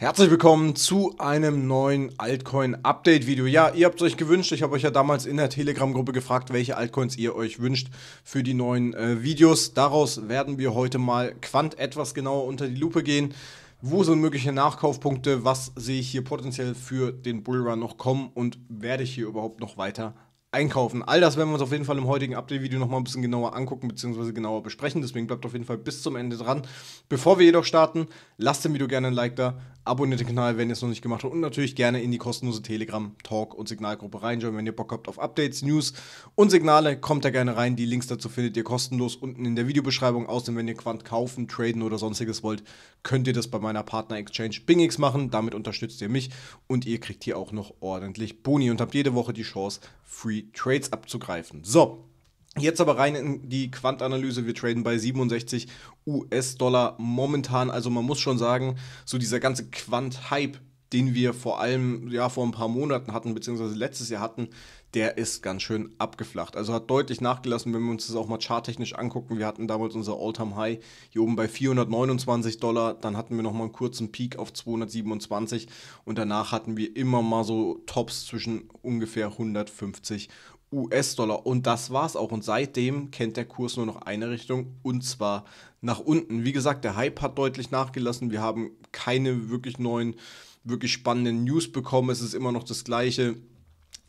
Herzlich willkommen zu einem neuen Altcoin-Update-Video. Ja, ihr habt es euch gewünscht. Ich habe euch ja damals in der Telegram-Gruppe gefragt, welche Altcoins ihr euch wünscht für die neuen äh, Videos. Daraus werden wir heute mal Quant etwas genauer unter die Lupe gehen. Wo sind mögliche Nachkaufpunkte? Was sehe ich hier potenziell für den Bullrun noch kommen? Und werde ich hier überhaupt noch weiter einkaufen. All das werden wir uns auf jeden Fall im heutigen Update-Video nochmal ein bisschen genauer angucken bzw. genauer besprechen. Deswegen bleibt auf jeden Fall bis zum Ende dran. Bevor wir jedoch starten, lasst dem Video gerne ein Like da, abonniert den Kanal, wenn ihr es noch nicht gemacht habt und natürlich gerne in die kostenlose Telegram, Talk und Signalgruppe reinjoinen, wenn ihr Bock habt auf Updates, News und Signale. Kommt da gerne rein. Die Links dazu findet ihr kostenlos unten in der Videobeschreibung. Außerdem, wenn ihr Quant kaufen, traden oder sonstiges wollt, könnt ihr das bei meiner Partner-Exchange BingX machen. Damit unterstützt ihr mich und ihr kriegt hier auch noch ordentlich Boni und habt jede Woche die Chance, Free Trades abzugreifen. So, Jetzt aber rein in die Quantanalyse. Wir traden bei 67 US-Dollar momentan. Also man muss schon sagen, so dieser ganze Quant-Hype den wir vor allem ja vor ein paar Monaten hatten, beziehungsweise letztes Jahr hatten, der ist ganz schön abgeflacht. Also hat deutlich nachgelassen, wenn wir uns das auch mal charttechnisch angucken. Wir hatten damals unser all time high hier oben bei 429 Dollar, dann hatten wir nochmal einen kurzen Peak auf 227 und danach hatten wir immer mal so Tops zwischen ungefähr 150 US-Dollar. Und das war's auch. Und seitdem kennt der Kurs nur noch eine Richtung und zwar nach unten. Wie gesagt, der Hype hat deutlich nachgelassen. Wir haben keine wirklich neuen wirklich spannende News bekommen. Es ist immer noch das Gleiche.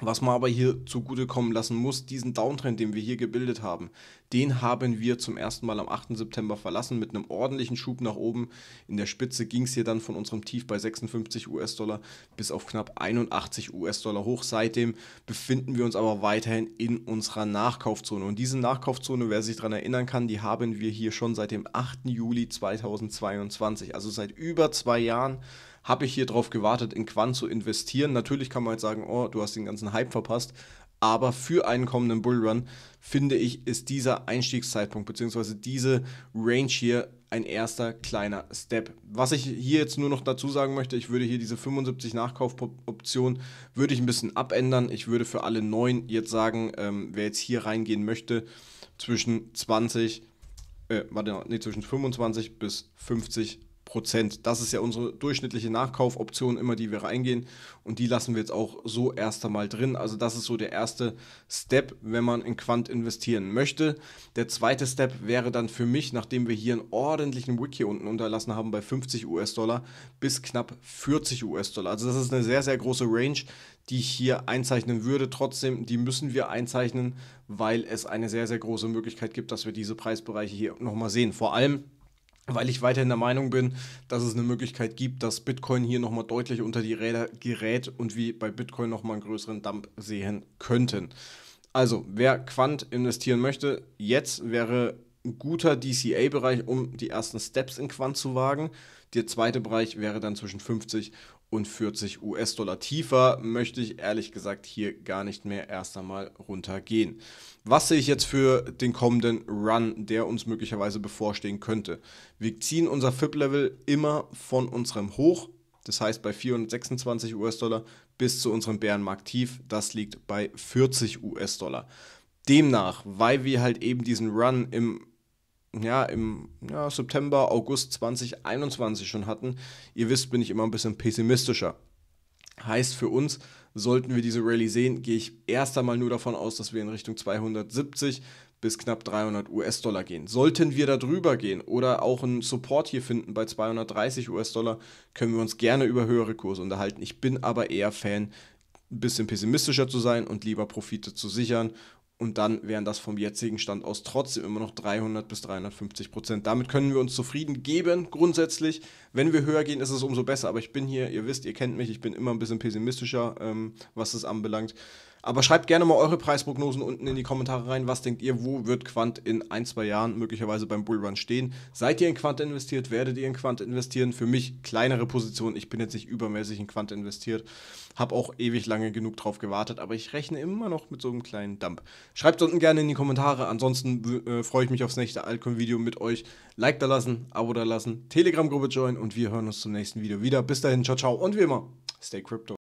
Was man aber hier zugutekommen lassen muss, diesen Downtrend, den wir hier gebildet haben, den haben wir zum ersten Mal am 8. September verlassen mit einem ordentlichen Schub nach oben. In der Spitze ging es hier dann von unserem Tief bei 56 US-Dollar bis auf knapp 81 US-Dollar hoch. Seitdem befinden wir uns aber weiterhin in unserer Nachkaufzone. Und diese Nachkaufzone, wer sich daran erinnern kann, die haben wir hier schon seit dem 8. Juli 2022, also seit über zwei Jahren habe ich hier drauf gewartet, in Quant zu investieren. Natürlich kann man jetzt sagen, oh, du hast den ganzen Hype verpasst. Aber für einen kommenden Bullrun, finde ich, ist dieser Einstiegszeitpunkt bzw. diese Range hier ein erster kleiner Step. Was ich hier jetzt nur noch dazu sagen möchte, ich würde hier diese 75 Nachkaufoption, würde ich ein bisschen abändern. Ich würde für alle neuen jetzt sagen, ähm, wer jetzt hier reingehen möchte, zwischen 20, äh, warte, nee, zwischen 25 bis 50 Prozent. Das ist ja unsere durchschnittliche Nachkaufoption immer, die wir reingehen. Und die lassen wir jetzt auch so erst einmal drin. Also das ist so der erste Step, wenn man in Quant investieren möchte. Der zweite Step wäre dann für mich, nachdem wir hier einen ordentlichen Wick hier unten unterlassen haben bei 50 US-Dollar bis knapp 40 US-Dollar. Also das ist eine sehr, sehr große Range, die ich hier einzeichnen würde. Trotzdem, die müssen wir einzeichnen, weil es eine sehr, sehr große Möglichkeit gibt, dass wir diese Preisbereiche hier nochmal sehen. Vor allem, weil ich weiterhin der Meinung bin, dass es eine Möglichkeit gibt, dass Bitcoin hier nochmal deutlich unter die Räder gerät und wir bei Bitcoin nochmal einen größeren Dump sehen könnten. Also, wer Quant investieren möchte, jetzt wäre ein guter DCA-Bereich, um die ersten Steps in Quant zu wagen. Der zweite Bereich wäre dann zwischen 50 und 40 US-Dollar tiefer, möchte ich ehrlich gesagt hier gar nicht mehr erst einmal runtergehen. Was sehe ich jetzt für den kommenden Run, der uns möglicherweise bevorstehen könnte? Wir ziehen unser FIP-Level immer von unserem Hoch, das heißt bei 426 US-Dollar, bis zu unserem Bärenmarkt-Tief, das liegt bei 40 US-Dollar. Demnach, weil wir halt eben diesen Run im ja, im ja, September, August 2021 schon hatten. Ihr wisst, bin ich immer ein bisschen pessimistischer. Heißt für uns, sollten wir diese Rallye sehen, gehe ich erst einmal nur davon aus, dass wir in Richtung 270 bis knapp 300 US-Dollar gehen. Sollten wir da drüber gehen oder auch einen Support hier finden bei 230 US-Dollar, können wir uns gerne über höhere Kurse unterhalten. Ich bin aber eher Fan, ein bisschen pessimistischer zu sein und lieber Profite zu sichern und dann wären das vom jetzigen Stand aus trotzdem immer noch 300 bis 350 Prozent. Damit können wir uns zufrieden geben, grundsätzlich. Wenn wir höher gehen, ist es umso besser. Aber ich bin hier, ihr wisst, ihr kennt mich, ich bin immer ein bisschen pessimistischer, ähm, was das anbelangt. Aber schreibt gerne mal eure Preisprognosen unten in die Kommentare rein. Was denkt ihr, wo wird Quant in ein, zwei Jahren möglicherweise beim Bullrun stehen? Seid ihr in Quant investiert? Werdet ihr in Quant investieren? Für mich kleinere Position. Ich bin jetzt nicht übermäßig in Quant investiert. Habe auch ewig lange genug drauf gewartet. Aber ich rechne immer noch mit so einem kleinen Dump. Schreibt es unten gerne in die Kommentare. Ansonsten äh, freue ich mich aufs nächste Altcoin-Video mit euch. Like da lassen, Abo da lassen, Telegram-Gruppe join und wir hören uns zum nächsten Video wieder. Bis dahin, ciao, ciao und wie immer, stay crypto.